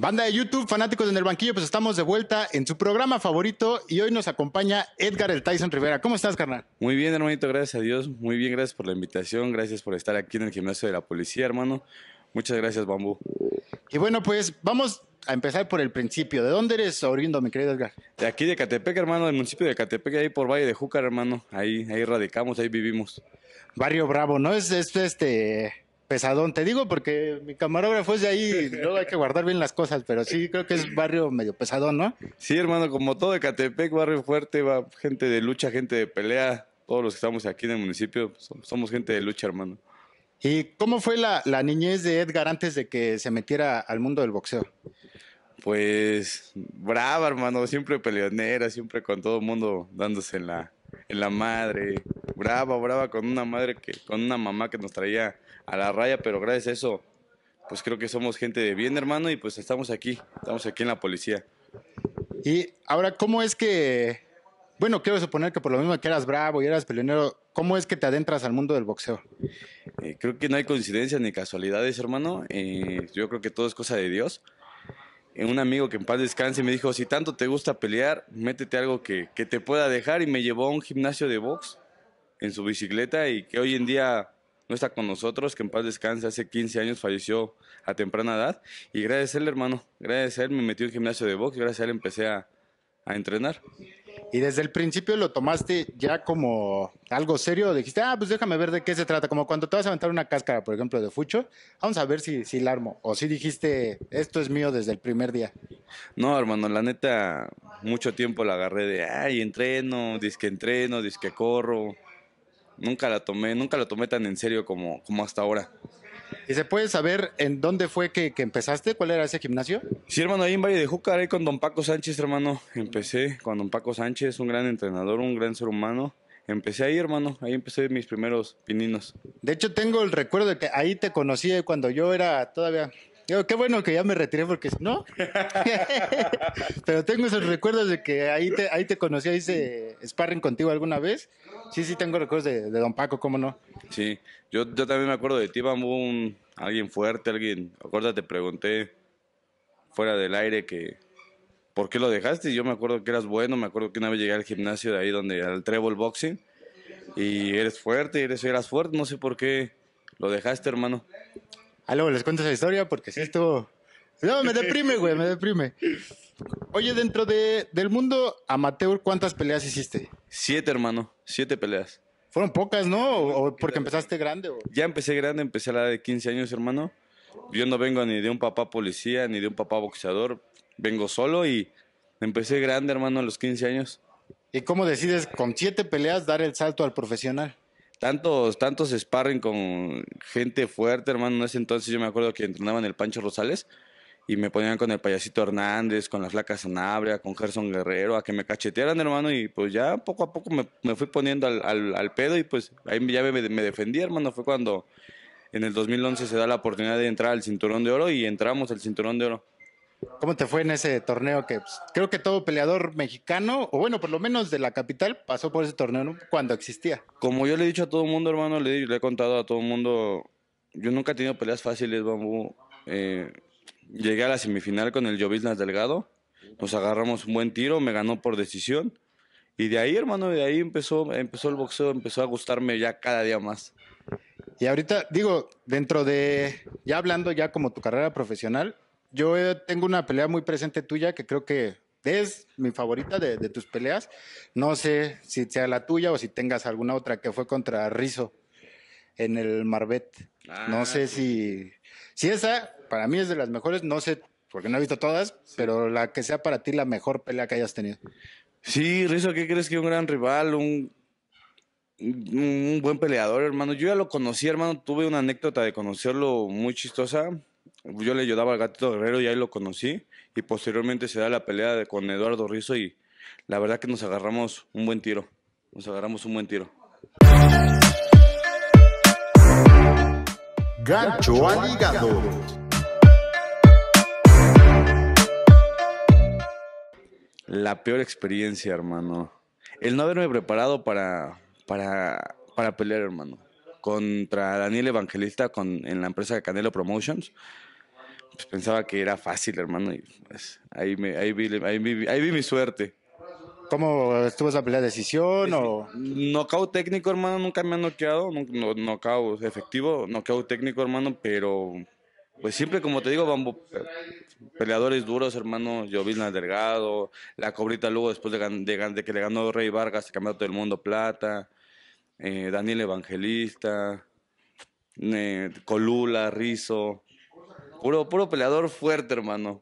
Banda de YouTube, fanáticos en el banquillo, pues estamos de vuelta en su programa favorito y hoy nos acompaña Edgar el Tyson Rivera. ¿Cómo estás, carnal? Muy bien, hermanito, gracias a Dios. Muy bien, gracias por la invitación, gracias por estar aquí en el gimnasio de la policía, hermano. Muchas gracias, Bambú. Y bueno, pues vamos a empezar por el principio. ¿De dónde eres oriundo, mi querido Edgar? De aquí de Catepec, hermano, del municipio de Catepec, ahí por Valle de Júcar, hermano. Ahí, ahí radicamos, ahí vivimos. Barrio Bravo, ¿no? Es, es este pesadón. Te digo porque mi camarógrafo es de ahí, luego hay que guardar bien las cosas, pero sí creo que es barrio medio pesadón, ¿no? Sí, hermano, como todo Ecatepec, barrio fuerte, va gente de lucha, gente de pelea. Todos los que estamos aquí en el municipio pues, somos gente de lucha, hermano. ¿Y cómo fue la, niñez de Edgar antes de que se metiera al mundo del boxeo? Pues brava, hermano, siempre peleonera, siempre con todo el mundo dándose la, la madre, brava, brava con una madre que, con una mamá que nos traía a la raya, pero gracias a eso, pues creo que somos gente de bien, hermano, y pues estamos aquí, estamos aquí en la policía. Y ahora, ¿cómo es que, bueno, quiero suponer que por lo mismo que eras bravo y eras peleonero, ¿cómo es que te adentras al mundo del boxeo? Eh, creo que no hay coincidencias ni casualidades, hermano. Eh, yo creo que todo es cosa de Dios un amigo que en paz descanse me dijo, si tanto te gusta pelear, métete algo que, te pueda dejar y me llevó a un gimnasio de box en su bicicleta y que hoy en día no está con nosotros, que en paz descanse, hace 15 años falleció a temprana edad y gracias a hermano, gracias a él me metió en un gimnasio de box, gracias a él empecé a, a entrenar y desde el principio lo tomaste ya como algo serio, dijiste, ah, pues déjame ver de qué se trata, como cuando te vas a aventar una cáscara, por ejemplo, de fucho, vamos a ver si, si la armo, o si dijiste, esto es mío desde el primer día. No, hermano, la neta, mucho tiempo la agarré de, ay, entreno, disque entreno, disque corro, nunca la tomé, nunca la tomé tan en serio como, como hasta ahora. ¿Y se puede saber en dónde fue que, empezaste? ¿Cuál era ese gimnasio? Sí, hermano, ahí en Valle de Júcar, ahí con don Paco Sánchez, hermano. Empecé con don Paco Sánchez, un gran entrenador, un gran ser humano. Empecé ahí, hermano, ahí empecé mis primeros pininos. De hecho, tengo el recuerdo de que ahí te conocí eh, cuando yo era todavía qué bueno que ya me retiré porque si no. Pero tengo esos recuerdos de que ahí te, ahí te conocí, ahí se sparring contigo alguna vez. Sí, sí, tengo recuerdos de, Don Paco, cómo no. Sí, yo, también me acuerdo de ti, Bambú, un, alguien fuerte, alguien. Acuérdate, pregunté fuera del aire que. ¿Por qué lo dejaste? Yo me acuerdo que eras bueno, me acuerdo que una vez llegué al gimnasio de ahí donde al treble boxing y eres fuerte, eres eras fuerte, no sé por qué lo dejaste, hermano. Ah, les cuento esa historia porque si esto... No, me deprime, güey, me deprime. Oye, dentro de, del mundo amateur, ¿cuántas peleas hiciste? Siete, hermano. Siete peleas. Fueron pocas, ¿no? ¿O, porque empezaste grande? Ya empecé grande, empecé a la edad de 15 años, hermano. Yo no vengo ni de un papá policía, ni de un papá boxeador. Vengo solo y empecé grande, hermano, a los 15 años. ¿Y cómo decides con siete peleas dar el salto al profesional? tantos, tantos sparring con gente fuerte, hermano. En ese entonces yo me acuerdo que entrenaban en el Pancho Rosales y me ponían con el payasito Hernández, con la flaca Sanabria, con Gerson Guerrero, a que me cachetearan, hermano, y pues ya poco a poco me, fui poniendo al, al, pedo y pues ahí ya me, me, defendí, hermano, fue cuando en el 2011 se da la oportunidad de entrar al cinturón de oro y entramos al cinturón de oro. ¿Cómo te fue en ese torneo? Que pues, creo que todo peleador mexicano, o bueno, por lo menos de la capital, pasó por ese torneo cuando existía. Como yo le he dicho a todo el mundo, hermano, le, he contado a todo el mundo, yo nunca he tenido peleas fáciles, bambú. Eh, llegué a la semifinal con el Jovisnas Delgado, nos agarramos un buen tiro, me ganó por decisión. Y de ahí, hermano, de ahí empezó, empezó el boxeo, empezó a gustarme ya cada día más. Y ahorita, digo, dentro de, ya hablando ya como tu carrera profesional, yo eh, tengo una pelea muy presente tuya que creo que es mi favorita de, tus peleas. No sé si sea la tuya o si tengas alguna otra que fue contra Rizo en el Marbet. no ah, sé si, si esa para mí es de las mejores, no sé, porque no he visto todas, pero la que sea para ti la mejor pelea que hayas tenido. Sí, Rizo, ¿qué crees que es un gran rival, un buen peleador, hermano? Yo ya lo conocí, hermano, tuve una anécdota de conocerlo muy chistosa. Pues, yo le ayudaba al Gatito Guerrero y ahí lo conocí. Y posteriormente se da la pelea con Eduardo Rizo y la verdad que nos agarramos un buen tiro. Nos agarramos un buen tiro. Gancho al La peor experiencia, hermano. El no haberme preparado para, para, para pelear, hermano contra Daniel Evangelista con, en la empresa Canelo Promotions. Pues, pensaba que era fácil, hermano, y pues, ahí, ahí, vi, mi suerte. ¿Cómo estuvo esa pelea? ¿Decisión o...? Knockout técnico, hermano, nunca me han noqueado, no, knockout efectivo, nocao técnico, hermano, pero pues siempre, como te digo, vamos peleadores duros, hermano, la Delgado, la Cobrita luego, después de, que le ganó Rey Vargas, el todo del mundo plata, eh, Daniel Evangelista, eh, Colula, Rizo, Puro, puro peleador fuerte, hermano.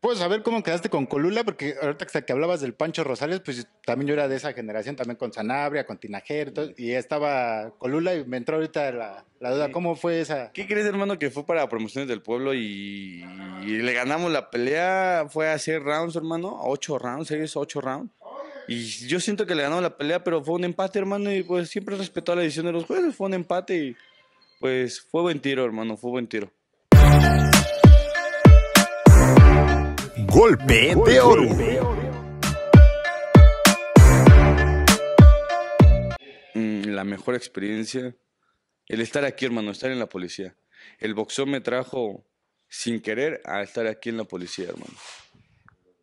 Pues a ver cómo quedaste con Colula, porque ahorita que hablabas del Pancho Rosales, pues también yo era de esa generación, también con Sanabria, con Tinajero, y estaba Colula y me entró ahorita la, duda, ¿cómo fue esa? ¿Qué crees, hermano, que fue para Promociones del Pueblo y, le ganamos la pelea? Fue a 6 rounds, hermano, ocho rounds, series ocho rounds. Y yo siento que le ganó la pelea, pero fue un empate, hermano, y pues siempre respetó la decisión de los jueces, fue un empate y pues fue buen tiro, hermano, fue buen tiro. Golpe, de oro. Mm, la mejor experiencia, el estar aquí, hermano, estar en la policía. El boxeo me trajo sin querer a estar aquí en la policía, hermano.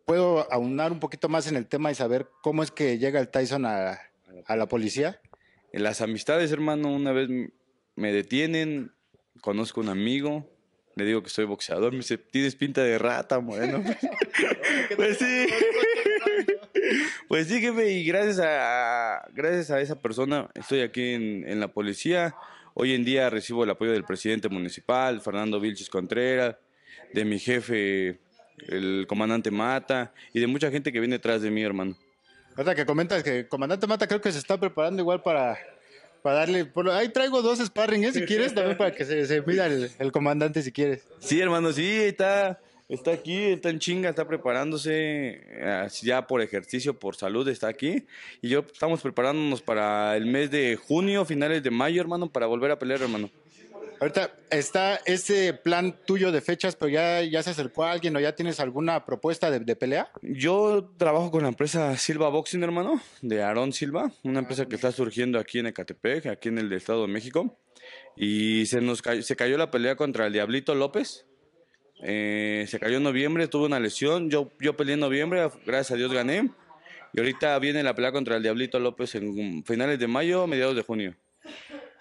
¿Puedo aunar un poquito más en el tema y saber cómo es que llega el Tyson a, la policía? En las amistades, hermano, una vez me detienen, conozco a un amigo, le digo que soy boxeador. Me dice, tienes pinta de rata, bueno. Pues, pues sí. pues sígueme y gracias a, gracias a esa persona estoy aquí en, en la policía. Hoy en día recibo el apoyo del presidente municipal, Fernando Vilches Contreras, de mi jefe, el comandante Mata, y de mucha gente que viene detrás de mí, hermano. Ahora que comentas que el comandante Mata creo que se está preparando igual para para darle. Por ahí traigo dos sparring, ¿eh? si quieres, también para que se, se mida el, el, comandante, si quieres. Sí, hermano, sí, está. Está aquí, está en chinga, está preparándose eh, ya por ejercicio, por salud, está aquí. Y yo estamos preparándonos para el mes de junio, finales de mayo, hermano, para volver a pelear, hermano. Ahorita está ese plan tuyo de fechas, pero ya, ya se acercó a alguien o ya tienes alguna propuesta de, pelea. Yo trabajo con la empresa Silva Boxing, hermano, de Aarón Silva, una empresa que está surgiendo aquí en Ecatepec, aquí en el Estado de México. Y se nos cayó, se cayó la pelea contra el Diablito López. Eh, se cayó en noviembre, tuvo una lesión. Yo, yo peleé en noviembre, gracias a Dios gané. Y ahorita viene la pelea contra el Diablito López en finales de mayo, mediados de junio.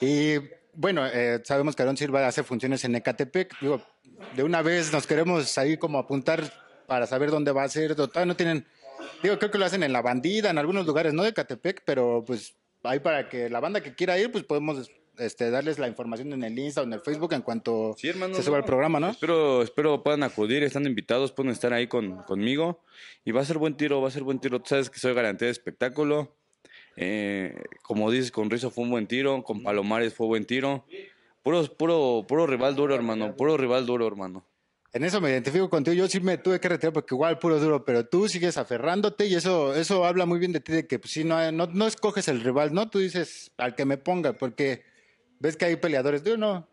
Y bueno, eh, sabemos que Aarón Silva hace funciones en Ecatepec. Digo, de una vez nos queremos ahí como apuntar para saber dónde va a ser. Total, no tienen. Digo, creo que lo hacen en La Bandida, en algunos lugares, no de Ecatepec, pero pues ahí para que la banda que quiera ir, pues podemos este, darles la información en el Insta o en el Facebook en cuanto se suba el programa, ¿no? Espero, espero puedan acudir, están invitados, pueden estar ahí conmigo. Y va a ser buen tiro, va a ser buen tiro. Tú sabes que soy garantía de espectáculo. Eh, como dices, con Rizo fue un buen tiro, con Palomares fue un buen tiro. Puro, puro, puro rival duro, hermano. Puro rival duro, hermano. En eso me identifico contigo. Yo sí me tuve que retirar porque igual puro duro, pero tú sigues aferrándote y eso, eso habla muy bien de ti, de que si pues, no, no, no escoges el rival, no, tú dices al que me ponga, porque ves que hay peleadores. ¿tú no,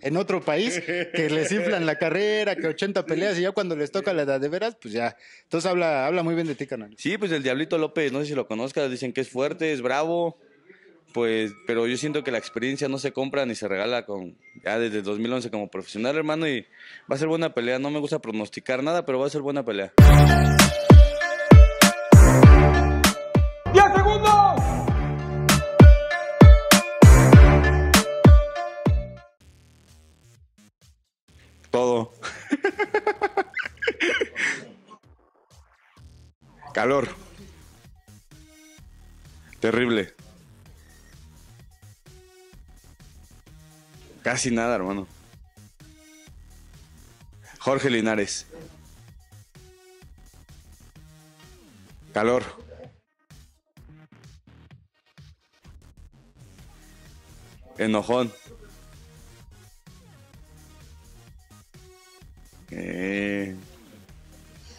en otro país que les inflan la carrera, que 80 peleas y ya cuando les toca la edad de veras, pues ya. Entonces habla, habla muy bien de ti, canal. Sí, pues el Diablito López, no sé si lo conozcas, dicen que es fuerte, es bravo, pues, pero yo siento que la experiencia no se compra ni se regala con, ya desde 2011 como profesional, hermano, y va a ser buena pelea. No me gusta pronosticar nada, pero va a ser buena pelea. Todo. Calor. Terrible. Casi nada, hermano. Jorge Linares. Calor. Enojón.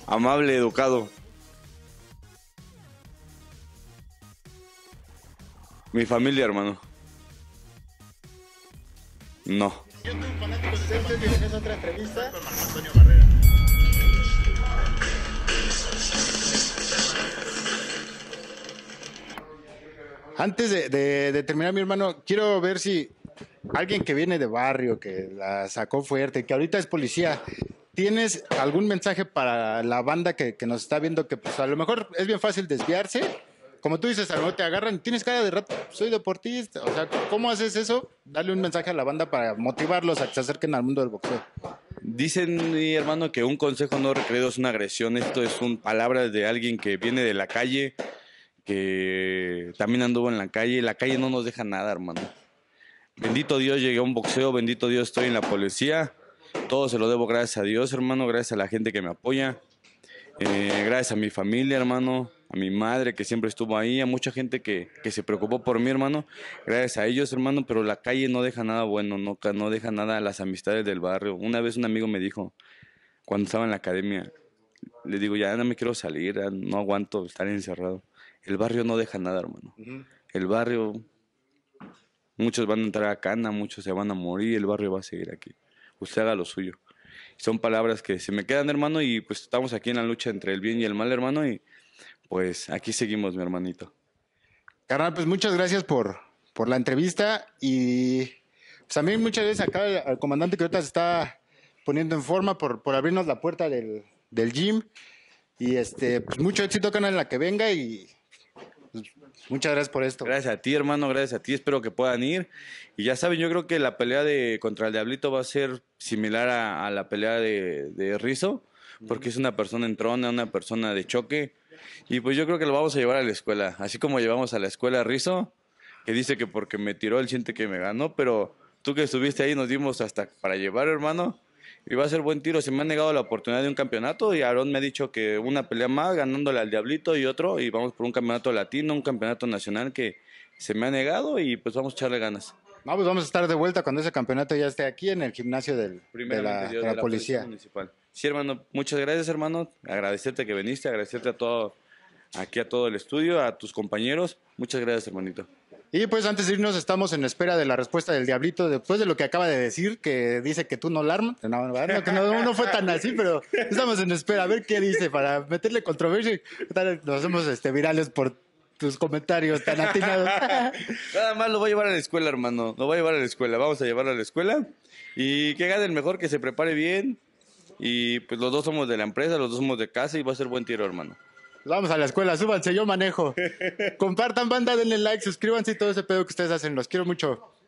amable, educado. Mi familia, hermano. No. Antes de, de, terminar, mi hermano, quiero ver si alguien que viene de barrio, que la sacó fuerte, que ahorita es policía, ¿Tienes algún mensaje para la banda que, nos está viendo que pues, a lo mejor es bien fácil desviarse? Como tú dices, a lo mejor te agarran, tienes cara de rato, soy deportista. O sea, ¿cómo haces eso? Dale un mensaje a la banda para motivarlos a que se acerquen al mundo del boxeo. Dicen, mi hermano, que un consejo no recreado es una agresión. Esto es un palabra de alguien que viene de la calle, que también anduvo en la calle. La calle no nos deja nada, hermano. Bendito Dios, llegué a un boxeo, bendito Dios, estoy en la policía todo se lo debo gracias a Dios, hermano, gracias a la gente que me apoya, eh, gracias a mi familia, hermano, a mi madre que siempre estuvo ahí, a mucha gente que, se preocupó por mí, hermano, gracias a ellos, hermano, pero la calle no deja nada bueno, no, no deja nada a las amistades del barrio. Una vez un amigo me dijo, cuando estaba en la academia, le digo, ya no me quiero salir, no aguanto estar encerrado. El barrio no deja nada, hermano. El barrio, muchos van a entrar a cana, muchos se van a morir, el barrio va a seguir aquí usted haga lo suyo. Son palabras que se me quedan, hermano, y pues estamos aquí en la lucha entre el bien y el mal, hermano, y pues aquí seguimos, mi hermanito. Carnal, pues muchas gracias por, por la entrevista y pues también muchas gracias acá al, comandante que ahorita se está poniendo en forma por, por abrirnos la puerta del, del gym. Y este, pues mucho éxito, carnal, en la que venga y Muchas gracias por esto. Gracias a ti, hermano, gracias a ti. Espero que puedan ir. Y ya saben, yo creo que la pelea de contra el Diablito va a ser similar a, la pelea de, Rizo, porque es una persona en trono una persona de choque. Y pues yo creo que lo vamos a llevar a la escuela. Así como llevamos a la escuela a Rizo, que dice que porque me tiró, el siente que me ganó, pero tú que estuviste ahí nos dimos hasta para llevar, hermano y va a ser buen tiro. Se me ha negado la oportunidad de un campeonato y Aarón me ha dicho que una pelea más, ganándole al Diablito y otro, y vamos por un campeonato latino, un campeonato nacional que se me ha negado y pues vamos a echarle ganas. No, pues vamos a estar de vuelta cuando ese campeonato ya esté aquí en el gimnasio del, de, la, policía. municipal. Sí, hermano, muchas gracias, hermano. Agradecerte que viniste, agradecerte a todo, aquí a todo el estudio, a tus compañeros. Muchas gracias, hermanito. Y pues antes de irnos, estamos en espera de la respuesta del Diablito después de lo que acaba de decir, que dice que tú no la armas. No, no, fue tan así, pero estamos en espera a ver qué dice para meterle controversia. Nos hacemos este, virales por tus comentarios tan atinados. Nada más lo voy a llevar a la escuela, hermano. Lo voy a llevar a la escuela. Vamos a llevarlo a la escuela. Y que gane el mejor, que se prepare bien. Y pues los dos somos de la empresa, los dos somos de casa y va a ser buen tiro, hermano. Pues vamos a la escuela, súbanse, yo manejo. Compartan banda, denle like, suscríbanse y todo ese pedo que ustedes hacen. Los quiero mucho.